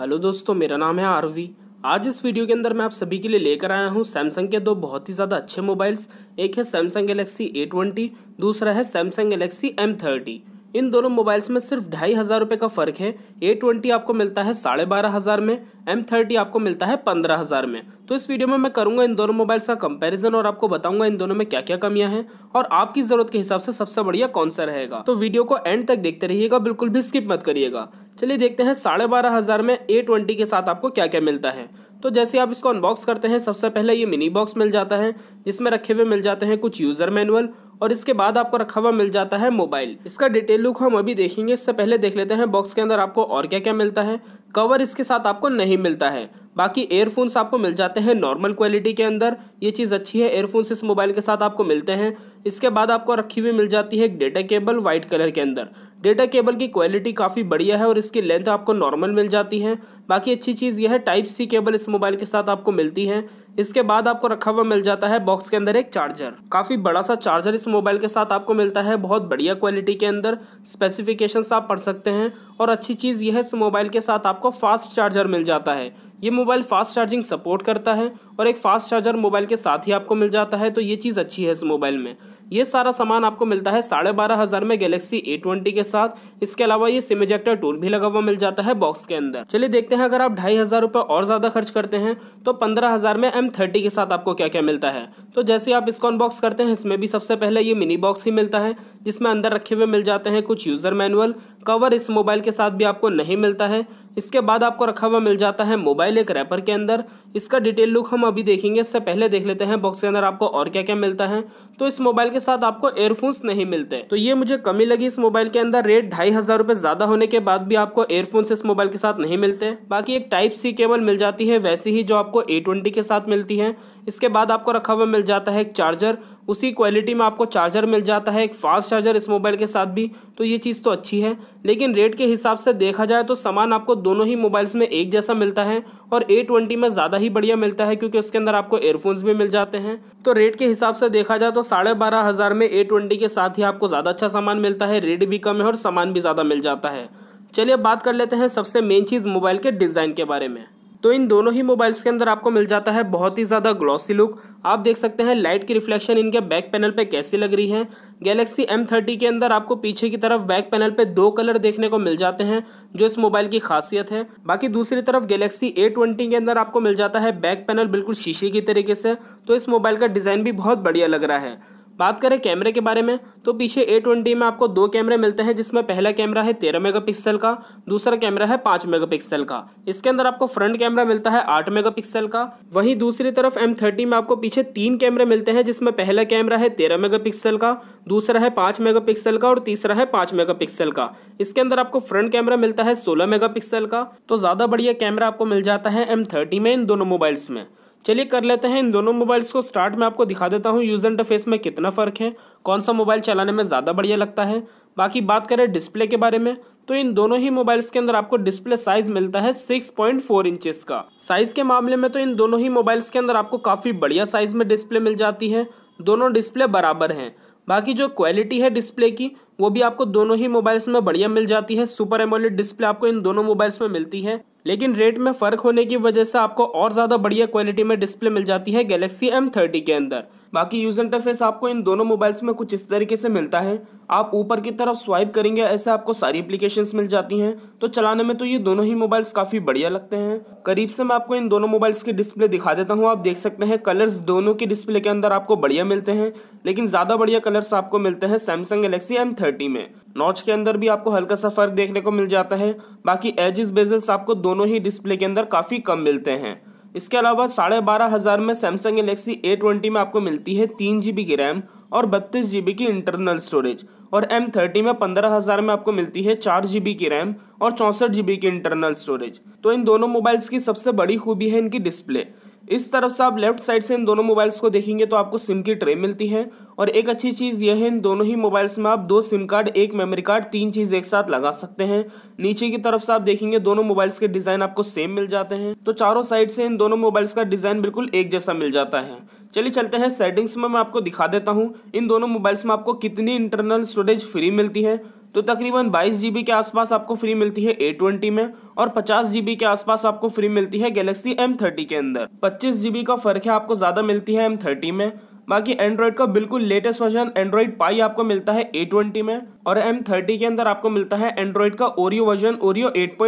hello दोस्तों मेरा नाम है आरवी आज इस वीडियो के अंदर मैं आप सभी के लिए लेकर आया हूँ सैमसंग के दो बहुत ही ज़्यादा अच्छे मोबाइल्स एक है सैमसंग गलेक्सी ए ट्वेंटी दूसरा है सैमसंग गलेक्सी एम थर्टी इन दोनों मोबाइल्स में सिर्फ ढाई हज़ार रुपये का फ़र्क है ए ट्वेंटी आपको मिलता है साढ़े बारह हज़ार में एम थर्टी आपको मिलता है पंद्रह हज़ार में तो इस वीडियो में मैं करूँगा इन दोनों मोबाइल्स का कंपैरिजन और आपको बताऊँगा इन दोनों में क्या क्या कमियां हैं और आपकी ज़रूरत के हिसाब से सबसे बढ़िया कौन सा रहेगा तो वीडियो को एंड तक देखते रहिएगा बिल्कुल भी स्किप मत करिएगा चलिए देखते हैं साढ़े बारह हज़ार में ए ट्वेंटी के साथ आपको क्या क्या मिलता है तो जैसे आप इसको अनबॉक्स करते हैं सबसे पहले ये मिनी बॉक्स मिल जाता है जिसमें रखे हुए मिल जाते हैं कुछ यूज़र मैनुअल और इसके बाद आपको रखा हुआ मिल जाता है मोबाइल इसका डिटेल लुक हम अभी देखेंगे इससे पहले देख लेते हैं बॉक्स के अंदर आपको और क्या क्या मिलता है कवर इसके साथ आपको नहीं मिलता है बाकी एयरफोन्स आपको मिल जाते हैं नॉर्मल क्वालिटी के अंदर ये चीज़ अच्छी है एयरफोन्स इस मोबाइल के साथ आपको मिलते हैं इसके बाद आपको रखी हुई मिल जाती है एक डेटा केबल वाइट कलर के अंदर डेटा केबल की क्वालिटी काफ़ी बढ़िया है और इसकी लेंथ आपको नॉर्मल मिल जाती है बाकी अच्छी चीज़ यह है टाइप सी केबल इस मोबाइल के साथ आपको मिलती है इसके बाद आपको रखा हुआ मिल जाता है बॉक्स के अंदर एक चार्जर काफ़ी बड़ा सा चार्जर इस मोबाइल के साथ आपको मिलता है बहुत बढ़िया क्वालिटी के अंदर स्पेसिफिकेशंस आप पढ़ सकते हैं और अच्छी चीज़ यह है इस मोबाइल के साथ आपको फास्ट चार्जर मिल जाता है ये मोबाइल फास्ट चार्जिंग सपोर्ट करता है और एक फास्ट चार्जर मोबाइल के साथ ही आपको मिल जाता है तो ये चीज़ अच्छी है इस मोबाइल में ये सारा सामान आपको मिलता है साढ़े बारह हज़ार में गैलेक्सी ए ट्वेंटी के साथ इसके अलावा ये सिम इजेक्टर टूल भी लगा हुआ मिल जाता है बॉक्स के अंदर चलिए देखते हैं अगर आप ढाई हज़ार रुपए और ज़्यादा खर्च करते हैं तो पंद्रह हज़ार में एम थर्टी के साथ आपको क्या क्या मिलता है तो जैसे आप इसको अनबॉक्स करते हैं इसमें भी सबसे पहले ये मिनी बॉक्स ही मिलता है जिसमें अंदर रखे हुए मिल जाते हैं कुछ यूज़र मैनुअल कवर इस मोबाइल के साथ भी आपको नहीं मिलता है इसके बाद आपको रखा हुआ मिल जाता है मोबाइल एक रैपर के अंदर इसका डिटेल लुक हम अभी देखेंगे इससे पहले देख लेते हैं बॉक्स के अंदर आपको और क्या क्या मिलता है तो इस मोबाइल के साथ आपको एयरफोन्स नहीं मिलते तो ये मुझे कमी लगी इस मोबाइल के अंदर रेट ढाई हज़ार रुपये ज़्यादा होने के बाद भी आपको एयरफोन्स इस मोबाइल के साथ नहीं मिलते बाकी एक टाइप सी केबल मिल जाती है वैसी ही जो आपको ए के साथ मिलती है इसके बाद आपको रखा हुआ मिल जाता है एक चार्जर उसी क्वालिटी में आपको चार्जर मिल जाता है एक फास्ट चार्जर इस मोबाइल के साथ भी तो ये चीज़ तो अच्छी है लेकिन रेट के हिसाब से देखा जाए तो सामान आपको दोनों ही मोबाइल्स में एक जैसा मिलता है और ए ट्वेंटी में ज़्यादा ही बढ़िया मिलता है क्योंकि उसके अंदर आपको एयरफोन्स भी मिल जाते हैं तो रेट के हिसाब से देखा जाए तो साढ़े बारह हज़ार में ए ट्वेंटी के साथ ही आपको ज़्यादा अच्छा सामान मिलता है रेट भी कम है और सामान भी ज़्यादा मिल जाता है चलिए बात कर लेते हैं सबसे मेन चीज़ मोबाइल के डिज़ाइन के बारे में तो इन दोनों ही मोबाइल्स के अंदर आपको मिल जाता है बहुत ही ज़्यादा ग्लॉसी लुक आप देख सकते हैं लाइट की रिफ्लेक्शन इनके बैक पैनल पे कैसी लग रही है गैलेक्सी M30 के अंदर आपको पीछे की तरफ बैक पैनल पे दो कलर देखने को मिल जाते हैं जो इस मोबाइल की खासियत है बाकी दूसरी तरफ गैलेक्सी ट्वेंटी के अंदर आपको मिल जाता है बैक पैनल बिल्कुल शीशे की तरीके से तो इस मोबाइल का डिज़ाइन भी बहुत बढ़िया लग रहा है बात करें कैमरे के बारे में तो पीछे ए ट्वेंटी में आपको दो कैमरे मिलते हैं जिसमें पहला कैमरा है तेरह मेगापिक्सल का दूसरा कैमरा है पाँच मेगापिक्सल का इसके अंदर आपको फ्रंट कैमरा मिलता है आठ मेगापिक्सल का वहीं दूसरी तरफ एम थर्टी में आपको पीछे तीन कैमरे मिलते हैं जिसमें पहला कैमरा है तेरह मेगापिक्सल का दूसरा है पाँच मेगापिक्सल का और तीसरा है पाँच मेगापिक्सल का इसके अंदर आपको फ्रंट कैमरा मिलता है सोलह मेगापिक्सल का तो ज़्यादा बढ़िया कैमरा आपको मिल जाता है एम थर्टी में इन दोनों मोबाइल्स में चलिए कर लेते हैं इन दोनों मोबाइल्स को स्टार्ट में आपको दिखा देता हूँ यूज इंटरफेस में कितना फ़र्क है कौन सा मोबाइल चलाने में ज़्यादा बढ़िया लगता है बाकी बात करें डिस्प्ले के बारे में तो इन दोनों ही मोबाइल्स के अंदर आपको डिस्प्ले साइज मिलता है 6.4 पॉइंट इंचेस का साइज के मामले में तो इन दोनों ही मोबाइल्स के अंदर आपको काफ़ी बढ़िया साइज में डिस्प्ले मिल जाती है दोनों डिस्प्ले बराबर हैं बाकी जो क्वालिटी है डिस्प्ले की वो भी आपको दोनों ही मोबाइल्स में बढ़िया मिल जाती है सुपर एमोलेड डिस्प्ले आपको इन दोनों मोबाइल्स में मिलती है लेकिन रेट में फ़र्क होने की वजह से आपको और ज़्यादा बढ़िया क्वालिटी में डिस्प्ले मिल जाती है गैलेक्सी एम थर्टी के अंदर बाकी यूज़ इंटरफेस आपको इन दोनों मोबाइल्स में कुछ इस तरीके से मिलता है आप ऊपर की तरफ स्वाइप करेंगे ऐसे आपको सारी एप्लीकेशंस मिल जाती हैं तो चलाने में तो ये दोनों ही मोबाइल्स काफ़ी बढ़िया लगते हैं करीब से मैं आपको इन दोनों मोबाइल्स के डिस्प्ले दिखा देता हूँ आप देख सकते हैं कलर्स दोनों के डिस्प्ले के अंदर आपको बढ़िया मिलते हैं लेकिन ज़्यादा बढ़िया कलर्स आपको मिलते हैं सैमसंग गलेक्सी एम में नॉच के अंदर भी आपको हल्का सा फर्क देखने को मिल जाता है बाकी एजिस बेजल्स आपको दोनों ही डिस्प्ले के अंदर काफ़ी कम मिलते हैं इसके अलावा साढ़े बारह हज़ार में सैमसंग गलेक्सी ए ट्वेंटी में आपको मिलती है तीन जी बी की रैम और बत्तीस जी की इंटरनल स्टोरेज और एम थर्टी में पंद्रह हज़ार में आपको मिलती है चार जी की रैम और चौंसठ जी की इंटरनल स्टोरेज तो इन दोनों मोबाइल्स की सबसे बड़ी खूबी है इनकी डिस्प्ले इस तरफ से आप लेफ्ट साइड से इन दोनों मोबाइल्स को देखेंगे तो आपको सिम की ट्रे मिलती है और एक अच्छी चीज़ यह है इन दोनों ही मोबाइल्स में आप दो सिम कार्ड एक मेमोरी कार्ड तीन चीज़ एक साथ लगा सकते हैं नीचे की तरफ से आप देखेंगे दोनों मोबाइल्स के डिज़ाइन आपको सेम मिल जाते हैं तो चारों साइड से इन दोनों मोबाइल्स का डिज़ाइन बिल्कुल एक जैसा मिल जाता है चलिए चलते हैं सेटिंग्स में मैं आपको दिखा देता हूँ इन दोनों मोबाइल्स में आपको कितनी इंटरनल स्टोरेज फ्री मिलती है तो तकरीबन बाईस जी के आसपास आपको फ्री मिलती है ए ट्वेंटी में और पचास जी के आसपास आपको फ्री मिलती है गैलेक्सी एम थर्टी के अंदर पच्चीस जी का फ़र्क है आपको ज़्यादा मिलती है एम थर्टी में बाकी एंड्रॉयड का बिल्कुल लेटेस्ट वर्जन एंड्रॉयड पाई आपको मिलता है ए ट्वेंटी में और एम थर्टी के अंदर आपको मिलता है एंड्रॉयड का ओरियो वर्जन ओरियो एट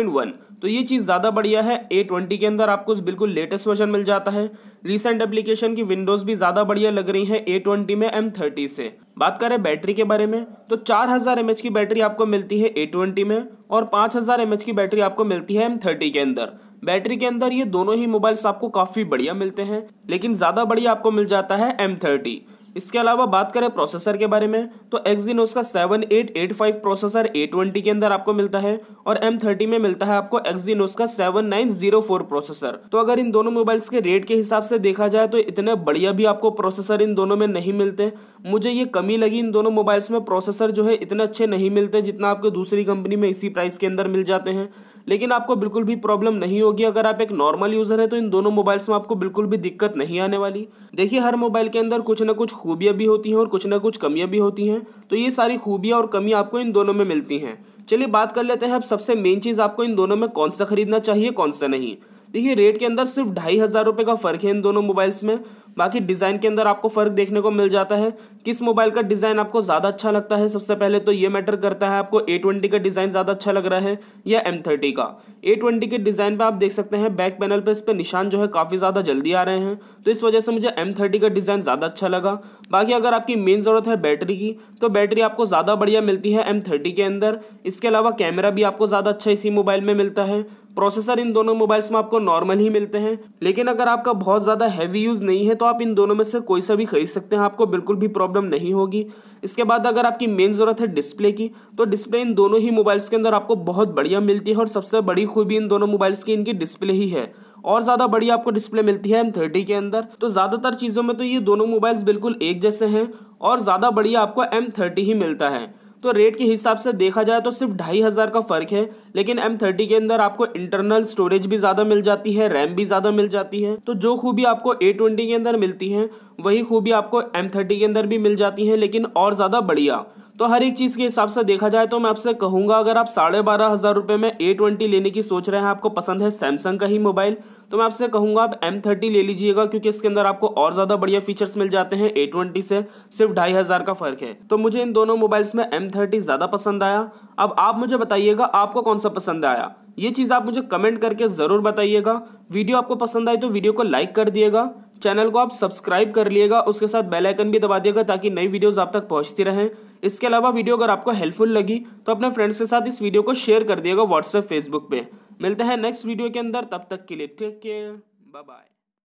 तो ये चीज़ ज़्यादा बढ़िया है ए ट्वेंटी के अंदर आपको बिल्कुल लेटेस्ट वर्जन मिल जाता है रिसेंट एप्लीकेशन की विंडोज़ भी ज़्यादा बढ़िया लग रही है ए ट्वेंटी में एम थर्टी से बात करें बैटरी के बारे में तो चार हज़ार एम एच की बैटरी आपको मिलती है ए ट्वेंटी में और पाँच हज़ार एम एच की बैटरी आपको मिलती है एम थर्टी के अंदर बैटरी के अंदर ये दोनों ही मोबाइल्स आपको काफ़ी बढ़िया मिलते हैं लेकिन ज़्यादा बढ़िया आपको मिल जाता है एम थर्टी इसके अलावा बात करें प्रोसेसर के बारे में तो एक्जीनोस का 7885 प्रोसेसर 820 के अंदर आपको मिलता है और M30 में मिलता है आपको एक्जीनोस का 7904 प्रोसेसर तो अगर इन दोनों मोबाइल्स के रेट के हिसाब से देखा जाए तो इतने बढ़िया भी आपको प्रोसेसर इन दोनों में नहीं मिलते मुझे ये कमी लगी इन दोनों मोबाइल्स में प्रोसेसर जो है इतने अच्छे नहीं मिलते जितना आपको दूसरी कंपनी में इसी प्राइस के अंदर मिल जाते हैं लेकिन आपको बिल्कुल भी प्रॉब्लम नहीं होगी अगर आप एक नॉर्मल यूज़र है तो इन दोनों मोबाइल्स में आपको बिल्कुल भी दिक्कत नहीं आने वाली देखिए हर मोबाइल के अंदर कुछ ना कुछ खूबियाँ भी होती हैं और कुछ ना कुछ कमियाँ भी होती हैं तो ये सारी खूबियाँ और कमी आपको इन दोनों में मिलती हैं चलिए बात कर लेते हैं अब सबसे मेन चीज़ आपको इन दोनों में कौन सा खरीदना चाहिए कौन सा नहीं देखिए रेट के अंदर सिर्फ ढाई हज़ार रुपये का फ़र्क है इन दोनों मोबाइल्स में बाकी डिज़ाइन के अंदर आपको फ़र्क देखने को मिल जाता है किस मोबाइल का डिज़ाइन आपको ज़्यादा अच्छा लगता है सबसे पहले तो ये मैटर करता है आपको ए ट्वेंटी का डिज़ाइन ज़्यादा अच्छा लग रहा है या एम थर्टी का ए ट्वेंटी के डिज़ाइन पर आप देख सकते हैं बैक पैनल पर इस पर निशान जो है काफ़ी ज़्यादा जल्दी आ रहे हैं तो इस वजह से मुझे एम थर्टी का डिज़ाइन ज़्यादा अच्छा लगा बाकी अगर आपकी मेन ज़रूरत है बैटरी की तो बैटरी आपको ज़्यादा बढ़िया मिलती है एम थर्टी के अंदर इसके अलावा कैमरा भी आपको ज़्यादा अच्छा इसी मोबाइल में मिलता है प्रोसेसर इन दोनों मोबाइल्स में आपको नॉर्मल ही मिलते हैं लेकिन अगर आपका बहुत ज़्यादा हैवी यूज़ नहीं है तो आप इन दोनों में से कोई सा भी खरीद सकते हैं आपको बिल्कुल भी प्रॉब्लम नहीं होगी इसके बाद अगर आपकी मेन ज़रूरत है डिस्प्ले की तो डिस्प्ले इन दोनों ही मोबाइल्स के अंदर आपको बहुत बढ़िया मिलती है और सबसे बड़ी खूबी इन दोनों मोबाइल्स की इनकी डिस्प्ले ही है और ज़्यादा बढ़िया आपको डिस्प्ले मिलती है एम थर्टी के अंदर तो ज़्यादातर चीज़ों में तो ये दोनों मोबाइल्स बिल्कुल एक जैसे हैं और ज़्यादा बढ़िया आपको एम थर्टी ही मिलता है तो रेट के हिसाब से देखा जाए तो सिर्फ ढाई हज़ार का फ़र्क है लेकिन एम थर्टी के अंदर आपको इंटरनल स्टोरेज भी ज़्यादा मिल जाती है रैम भी ज़्यादा मिल जाती है तो जो खूबी आपको ए ट्वेंटी के अंदर मिलती है वही खूबी आपको एम थर्टी के अंदर भी मिल जाती है लेकिन और ज़्यादा बढ़िया तो हर एक चीज़ के हिसाब से देखा जाए तो मैं आपसे कहूँगा अगर आप साढ़े बारह हज़ार रुपये में ए ट्वेंटी लेने की सोच रहे हैं आपको पसंद है सैमसंग का ही मोबाइल तो मैं आपसे कहूँगा आप एम थर्टी ले लीजिएगा क्योंकि इसके अंदर आपको और ज़्यादा बढ़िया फीचर्स मिल जाते हैं ए ट्वेंटी से सिर्फ ढाई हज़ार का फ़र्क है तो मुझे इन दोनों मोबाइल्स में एम थर्टी ज़्यादा पसंद आया अब आप मुझे बताइएगा आपको कौन सा पसंद आया ये चीज़ आप मुझे कमेंट करके ज़रूर बताइएगा वीडियो आपको पसंद आई तो वीडियो को लाइक कर दिएगा चैनल को आप सब्सक्राइब कर लिएगा उसके साथ बेल आइकन भी दबा दिएगा ताकि नई वीडियोस आप तक पहुंचती रहें इसके अलावा वीडियो अगर आपको हेल्पफुल लगी तो अपने फ्रेंड्स के साथ इस वीडियो को शेयर कर दिएगा व्हाट्सएप फेसबुक पे मिलते हैं नेक्स्ट वीडियो के अंदर तब तक के लिए टेक केयर बाय बाय